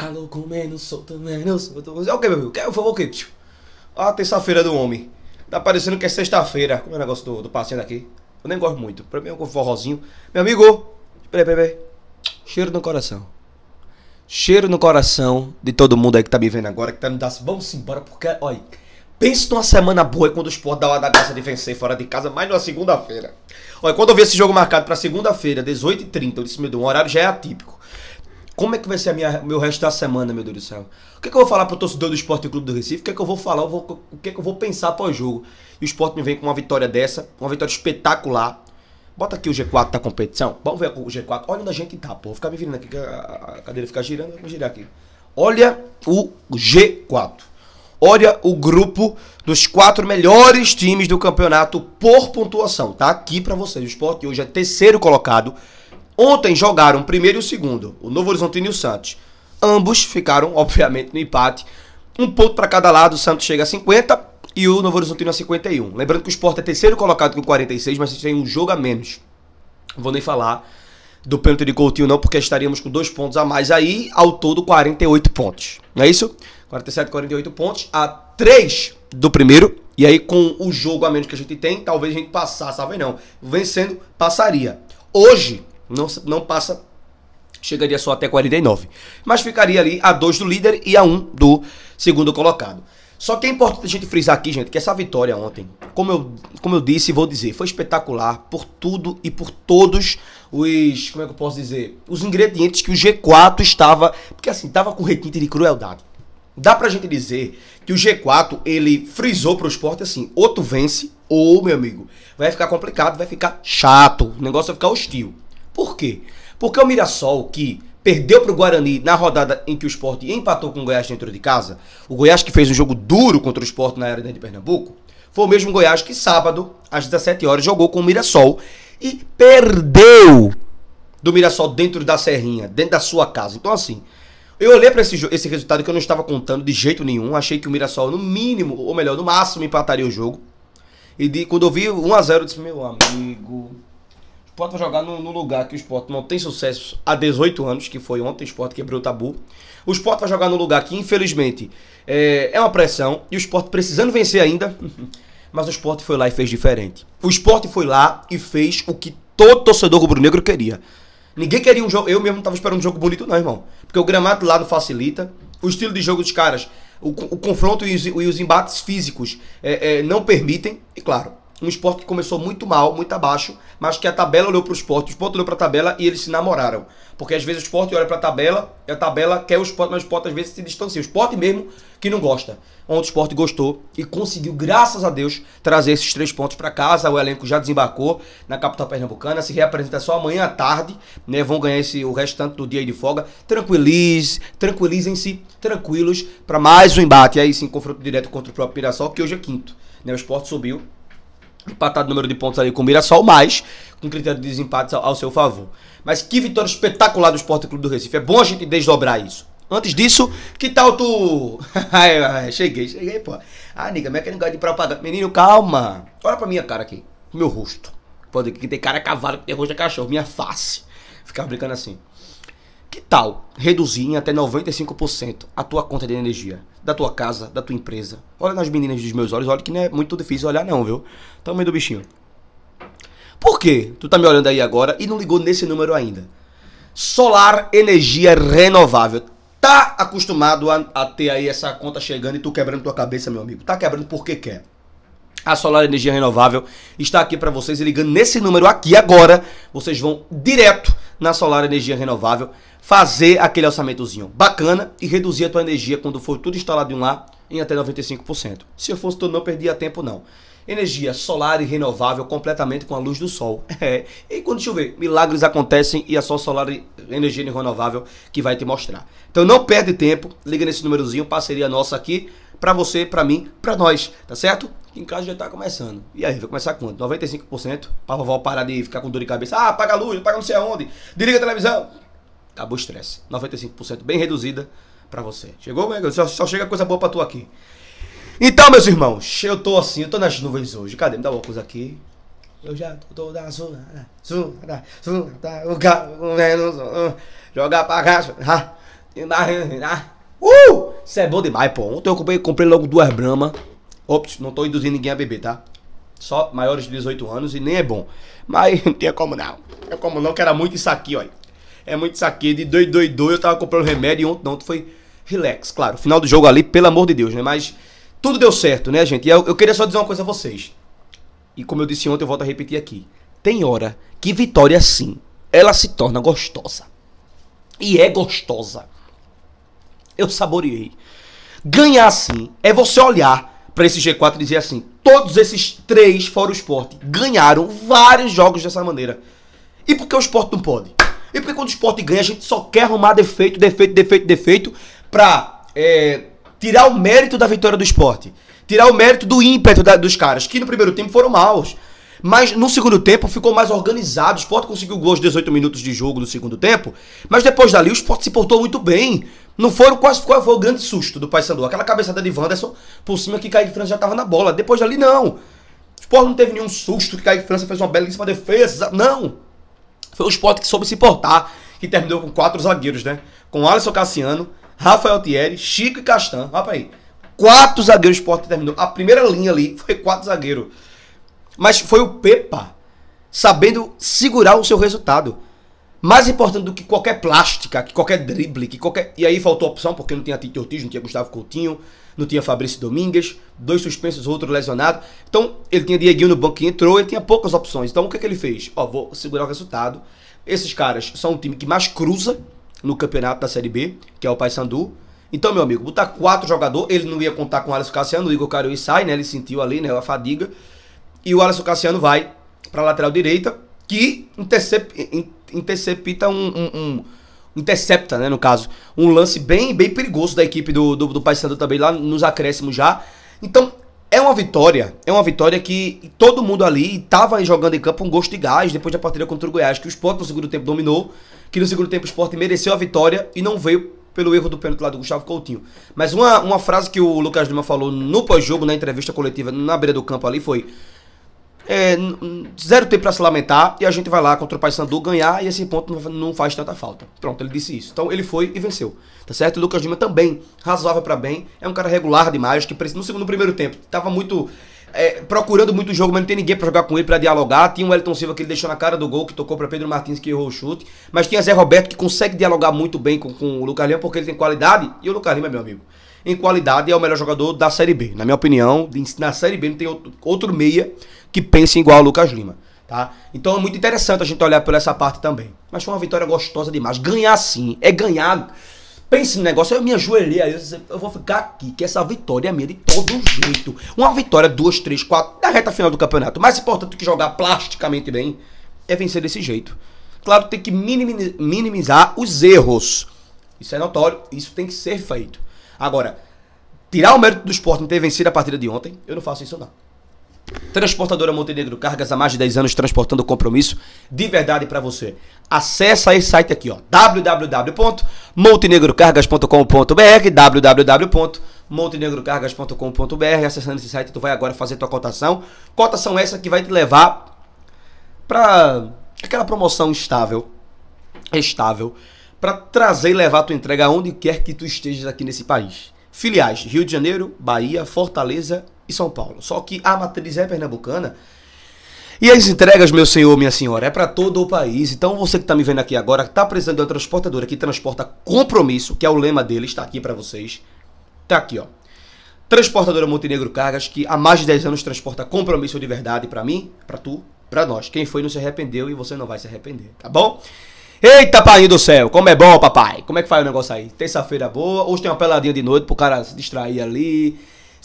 Calor com menos, solto menos, solto menos. Ok, meu amigo, quer, o favor, ok. Ah, terça-feira do homem. Tá parecendo que é sexta-feira. Como é o negócio do, do passeio daqui? Eu nem gosto muito. Pra mim é um forrozinho. Meu amigo, peraí, peraí, peraí. Cheiro no coração. Cheiro no coração de todo mundo aí que tá me vendo agora, que tá me dando. Vamos embora, porque, olha. Pensa numa semana boa quando o Sport dá uma da graça de vencer fora de casa, mais numa segunda-feira. Olha, quando eu vi esse jogo marcado pra segunda-feira, 18h30, eu disse, meu Deus, um horário já é atípico. Como é que vai ser a minha, meu resto da semana, meu Deus do céu? O que, é que eu vou falar pro torcedor do Esporte Clube do Recife? O que é que eu vou falar? Eu vou, o que é que eu vou pensar pós-jogo? E o esporte me vem com uma vitória dessa, uma vitória espetacular. Bota aqui o G4 da competição. Vamos ver o G4. Olha onde a gente tá, pô. Ficar me virando aqui, que a cadeira fica girando, Vamos girar aqui. Olha o G4. Olha o grupo dos quatro melhores times do campeonato por pontuação. Tá aqui para vocês. O esporte hoje é terceiro colocado Ontem jogaram o primeiro e o segundo, o Novo Horizontino e o Santos. Ambos ficaram, obviamente, no empate. Um ponto para cada lado, o Santos chega a 50 e o Novo Horizontino a 51. Lembrando que o Sport é terceiro colocado com 46, mas tem um jogo a menos. Não vou nem falar do pênalti de Coutinho não, porque estaríamos com dois pontos a mais aí, ao todo 48 pontos. Não é isso? 47, 48 pontos a 3 do primeiro. E aí com o jogo a menos que a gente tem, talvez a gente passasse, talvez não. Vencendo, passaria. Hoje, não, não passa, chegaria só até 49. Mas ficaria ali a 2 do líder e a 1 um do segundo colocado. Só que é importante a gente frisar aqui, gente, que essa vitória ontem, como eu, como eu disse e vou dizer, foi espetacular por tudo e por todos os. Como é que eu posso dizer? Os ingredientes que o G4 estava. Porque assim, estava com requinte de crueldade. Dá pra gente dizer que o G4 ele frisou pro esporte assim: ou tu vence, ou, meu amigo, vai ficar complicado, vai ficar chato, o negócio vai ficar hostil. Por quê? Porque é o Mirassol, que perdeu para o Guarani na rodada em que o Sport empatou com o Goiás dentro de casa, o Goiás que fez um jogo duro contra o Sport na Arena de Pernambuco, foi o mesmo Goiás que sábado, às 17 horas, jogou com o Mirassol e perdeu do Mirassol dentro da Serrinha, dentro da sua casa. Então, assim, eu olhei para esse, esse resultado que eu não estava contando de jeito nenhum. Achei que o Mirassol, no mínimo, ou melhor, no máximo, empataria o jogo. E de, quando eu vi 1x0, eu disse: Meu amigo, Sport vai jogar no, no, lugar que o Sport não tem sucesso há 18 anos, que foi ontem, o Sport quebrou o tabu. O Sport vai jogar no lugar que, infelizmente, é, é uma pressão, e o Sport precisando vencer ainda, mas o Sport foi lá e fez diferente. O Sport foi lá e fez o que todo torcedor rubro-negro queria. Ninguém queria um jogo, eu mesmo não tava esperando um jogo bonito não, irmão. Porque o gramado lá não facilita, o estilo de jogo dos caras, o, o confronto e os, e os embates físicos é, é, não permitem, e claro, um esporte que começou muito mal, muito abaixo, mas que a tabela olhou para o esporte, o esporte olhou para a tabela e eles se namoraram. Porque às vezes o esporte olha para a tabela e a tabela quer o esporte, mas o esporte às vezes se distancia. O esporte mesmo que não gosta. Ontem o esporte gostou e conseguiu, graças a Deus, trazer esses três pontos para casa. O elenco já desembarcou na capital pernambucana, se reapresenta só amanhã à tarde, né? Vão ganhar esse, o restante do dia de folga. Tranquilize, tranquilizem-se, tranquilos, para mais um embate. E aí sim, confronto direto contra o próprio Pirassol que hoje é quinto. Né? O esporte subiu, empatado o número de pontos ali com o Mirassol, mas com critério de desempate ao, seu favor. Mas que vitória espetacular do Esporte Clube do Recife. É bom a gente desdobrar isso. Antes disso, que tal tu. cheguei, cheguei, pô. Ah, nigga, minha é que é negócio de propaganda. Menino, calma. Olha pra minha cara aqui. Meu rosto. Pode que tem cara cavalo, que tem rosto é cachorro. Minha face. Ficava brincando assim. Que tal reduzir em até 95% a tua conta de energia? Da tua casa, da tua empresa. Olha nas meninas dos meus olhos, olha que não é muito difícil olhar não, viu? Tamanho do bichinho. Por que? Tu tá me olhando aí agora e não ligou nesse número ainda. Solar, energia renovável. Tá acostumado a, a ter aí essa conta chegando e tu quebrando tua cabeça, meu amigo. Tá quebrando porque quer. A Solar Energia Renovável está aqui para vocês e ligando nesse número aqui agora, vocês vão direto na solar energia renovável, fazer aquele orçamentozinho bacana e reduzir a tua energia quando for tudo instalado em um lá em até 95%. Se eu fosse tu, não perdia tempo não. Energia solar e renovável completamente com a luz do sol. É. E quando chover, milagres acontecem e é só solar e energia renovável que vai te mostrar. Então não perde tempo, liga nesse númerozinho, parceria nossa aqui, para você, para mim, para nós, tá certo? Em casa já está começando. E aí, vai começar quanto? 95% pra vovó parar de ficar com dor de cabeça. Ah, paga a luz, paga não sei aonde, desliga a televisão. Acabou o estresse. 95% bem reduzida para você. Chegou, meu só, só chega coisa boa para tu aqui. Então, meus irmãos, eu tô assim, eu tô nas nuvens hoje. Cadê? Me dá uma coisa aqui. Eu já tô da zona, né? zona, né? zona, tá? o galo, menos, jogar pra casa. Né? Uh! Isso é bom demais, pô. Ontem eu comprei, comprei logo duas bramas. Ops, não tô induzindo ninguém a beber, tá? Só maiores de 18 anos e nem é bom. Mas não tinha como não. É como não, que era muito isso aqui, olha. É muito isso aqui. De dois. eu tava comprando remédio e ontem não, foi relax, claro. Final do jogo ali, pelo amor de Deus, né? Mas tudo deu certo, né, gente? E eu, eu queria só dizer uma coisa a vocês. E como eu disse ontem, eu volto a repetir aqui. Tem hora que vitória sim, ela se torna gostosa. E é gostosa. Eu saboreei. Ganhar sim é você olhar para esse G4 dizer assim: todos esses três, fora o esporte, ganharam vários jogos dessa maneira. E por que o esporte não pode? E por que quando o esporte ganha, a gente só quer arrumar defeito, defeito, defeito, defeito, pra é, tirar o mérito da vitória do esporte? Tirar o mérito do ímpeto da, dos caras, que no primeiro tempo foram maus. Mas no segundo tempo ficou mais organizado. O Sport conseguiu gols 18 minutos de jogo no segundo tempo. Mas depois dali o Sport se portou muito bem. Não foram quase qual foi o grande susto do Paysandu. Aquela cabeçada de Wanderson por cima que Kaique França já estava na bola. Depois dali, não. O Sport não teve nenhum susto que Kaique França fez uma belíssima defesa. Não. Foi o Sport que soube se portar. Que terminou com quatro zagueiros, né? Com Alisson Cassiano, Rafael Thierry, Chico e Castan. aí quatro zagueiros o Sport terminou. A primeira linha ali foi quatro zagueiros. Mas foi o Pepa sabendo segurar o seu resultado. Mais importante do que qualquer plástica, que qualquer drible, que qualquer. E aí faltou opção, porque não tinha Tite Ortiz, não tinha Gustavo Coutinho, não tinha Fabrício Domingues, dois suspensos, outro lesionado. Então, ele tinha Dieguinho no banco que entrou, ele tinha poucas opções. Então, o que, é que ele fez? Ó, vou segurar o resultado. Esses caras são um time que mais cruza no campeonato da Série B, que é o Paysandu. Então, meu amigo, botar quatro jogadores, ele não ia contar com o Alisson Cassiano, o Igor Caruí sai, né? Ele sentiu ali, né? A fadiga. E o Alisson Cassiano vai para a lateral direita, que intercepta um, um, um intercepta, né, no caso, um lance bem, bem perigoso da equipe do, do, do Paysandu também, lá nos acréscimos já. Então, é uma vitória, é uma vitória que todo mundo ali estava jogando em campo um gosto de gás depois da partida contra o Goiás, que o Sport no segundo tempo dominou, que no segundo tempo o Sport mereceu a vitória e não veio pelo erro do pênalti lá do Gustavo Coutinho. Mas uma, uma frase que o Lucas Lima falou no pós-jogo, na entrevista coletiva, na beira do campo ali, foi é, zero tempo para se lamentar e a gente vai lá contra o Paysandu ganhar e esse ponto não faz tanta falta. Pronto, ele disse isso. Então ele foi e venceu. Tá certo? O Lucas Lima também, razoável para bem, é um cara regular demais, que no segundo no primeiro tempo tava muito é, procurando muito jogo, mas não tem ninguém pra jogar com ele, pra dialogar. Tinha o Elton Silva que ele deixou na cara do gol, que tocou pra Pedro Martins, que errou o chute. Mas tinha Zé Roberto que consegue dialogar muito bem com, com o Lucas Lima, porque ele tem qualidade. E o Lucas Lima, meu amigo, em qualidade é o melhor jogador da Série B. Na minha opinião, na Série B não tem outro, outro meia que pensem igual ao Lucas Lima. Tá? Então é muito interessante a gente olhar por essa parte também. Mas foi uma vitória gostosa demais. Ganhar sim, é ganhar. Pense no negócio, eu me ajoelhei aí, eu vou ficar aqui, que essa vitória é minha de todo jeito. Uma vitória, duas, três, quatro, na reta final do campeonato. Mais importante do que jogar plasticamente bem é vencer desse jeito. Claro, tem que minimizar os erros. Isso é notório, isso tem que ser feito. Agora, tirar o mérito do esporte em ter vencido a partida de ontem, eu não faço isso não. Transportadora Montenegro Cargas há mais de 10 anos transportando compromisso de verdade para você. Acesse esse site aqui, ó, www.montenegrocargas.com.br, www.montenegrocargas.com.br. Acessando esse site, tu vai agora fazer tua cotação. Cotação essa que vai te levar para aquela promoção estável, estável, para trazer e levar tua entrega aonde quer que tu estejas aqui nesse país. Filiais: Rio de Janeiro, Bahia, Fortaleza e São Paulo. Só que a matriz é pernambucana. E as entregas, meu senhor, minha senhora, é para todo o país. Então você que está me vendo aqui agora, que está precisando de uma transportadora que transporta compromisso, que é o lema dele, está aqui para vocês. Está aqui, ó. Transportadora Montenegro Cargas, que há mais de 10 anos transporta compromisso de verdade para mim, para tu, para nós. Quem foi não se arrependeu e você não vai se arrepender, tá bom? Eita, pai do céu, como é bom, papai. Como é que faz o negócio aí? Terça-feira boa, hoje tem uma peladinha de noite pro cara se distrair ali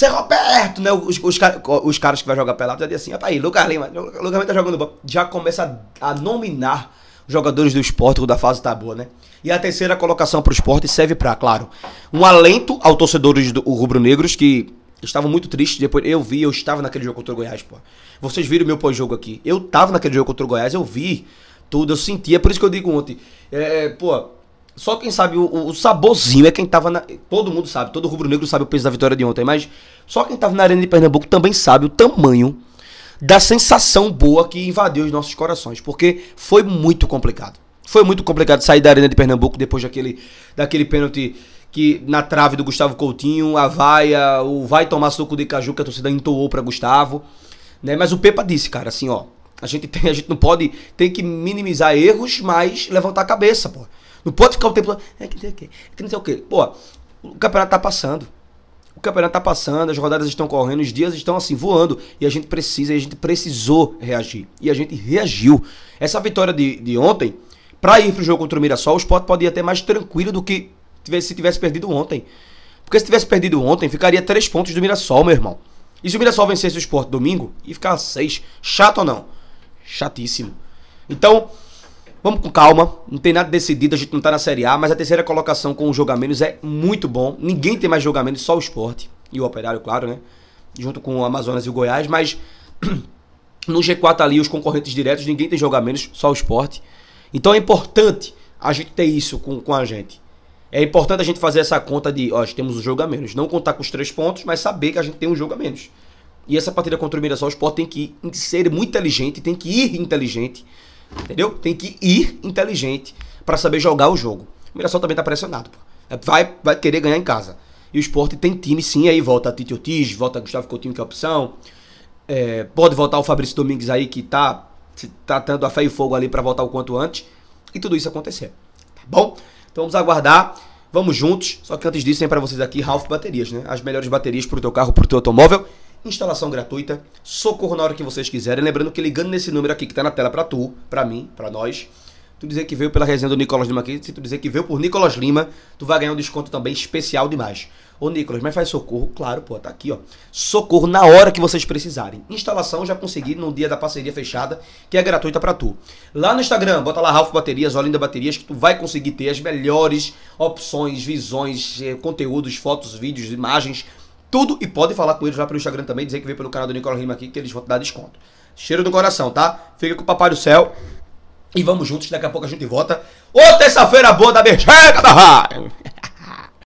é Roberto, né? Os, os, os caras que vai jogar pelado já dizem assim, aí Lucas Lima, Lucas Lima tá jogando bom. Já começa a, a nominar jogadores do esporte quando a fase tá boa, né? E a terceira colocação para o esporte serve para, claro, um alento ao torcedores do rubro-negros que estavam muito tristes. Depois eu vi, eu estava naquele jogo contra o Goiás, pô. Vocês viram meu pós-jogo aqui. Eu tava naquele jogo contra o Goiás, eu vi tudo, eu sentia. É por isso que eu digo ontem, é, pô, só quem sabe o, o saborzinho é quem tava na. Todo mundo sabe, todo rubro-negro sabe o peso da vitória de ontem, mas só quem tava na Arena de Pernambuco também sabe o tamanho da sensação boa que invadiu os nossos corações, porque foi muito complicado. Foi muito complicado sair da Arena de Pernambuco depois daquele, daquele pênalti que na trave do Gustavo Coutinho, a vaia, o vai tomar suco de caju que a torcida entoou para Gustavo, né? Mas o Pepa disse, cara, assim, ó, a gente tem, a gente não pode, tem que minimizar erros, mas levantar a cabeça, pô. Não pode ficar o tempo. É que, é que, é que não sei o quê. Pô, o campeonato tá passando. O campeonato tá passando, as rodadas estão correndo, os dias estão assim voando. E a gente precisa, e a gente precisou reagir. E a gente reagiu. Essa vitória de, de ontem, para ir pro jogo contra o Mirassol, o pode ir ter mais tranquilo do que tivesse, se tivesse perdido ontem. Porque se tivesse perdido ontem, ficaria três pontos do Mirassol, meu irmão. E se o Mirassol vencesse o Sport domingo, ia ficar seis. Chato ou não? Chatíssimo. Então, Vamos com calma, não tem nada decidido, a gente não tá na Série A, mas a terceira colocação com o jogo a menos é muito bom. Ninguém tem mais jogo menos, só o esporte. E o operário, claro, né? Junto com o Amazonas e o Goiás, mas no G4 ali, os concorrentes diretos, ninguém tem jogo menos, só o esporte. Então é importante a gente ter isso com, com a gente. É importante a gente fazer essa conta de, ó, temos um jogo a menos. Não contar com os três pontos, mas saber que a gente tem um jogo a menos. E essa partida contra o Mirassol, o esporte tem que ser muito inteligente, tem que ir inteligente Entendeu? Tem que ir inteligente para saber jogar o jogo. O Mirassol também tá pressionado, pô. É, vai, vai querer ganhar em casa. E o esporte tem time, sim, aí volta a Tite Ortiz, volta Gustavo Coutinho, que é opção. É, pode voltar o Fabrício Domingues aí, que tá tratando tá a fé e fogo ali para voltar o quanto antes. E tudo isso acontecer. Tá bom? Então vamos aguardar. Vamos juntos. Só que antes disso, tem para vocês aqui Ralph Baterias, né? As melhores baterias pro teu carro, pro teu automóvel instalação gratuita, socorro na hora que vocês quiserem. Lembrando que ligando nesse número aqui que está na tela para tu, para mim, para nós, tu dizer que veio pela resenha do Nicolas Lima aqui, se tu dizer que veio por Nicolas Lima, tu vai ganhar um desconto também especial demais. Ô Nicolas, mas faz socorro? Claro, pô, tá aqui, ó. Socorro na hora que vocês precisarem. Instalação já consegui no dia da parceria fechada, que é gratuita para tu. Lá no Instagram, bota lá Ralph Baterias, Olinda Baterias, que tu vai conseguir ter as melhores opções, visões, eh, conteúdos, fotos, vídeos, imagens tudo e pode falar com eles lá pelo Instagram também, dizer que veio pelo canal do Nicolau Rima aqui, que eles vão te dar desconto. Cheiro do coração, tá? Fica com o Papai do Céu e vamos juntos, daqui a pouco a gente volta. Outra terça-feira boa da Berchega da Rádio!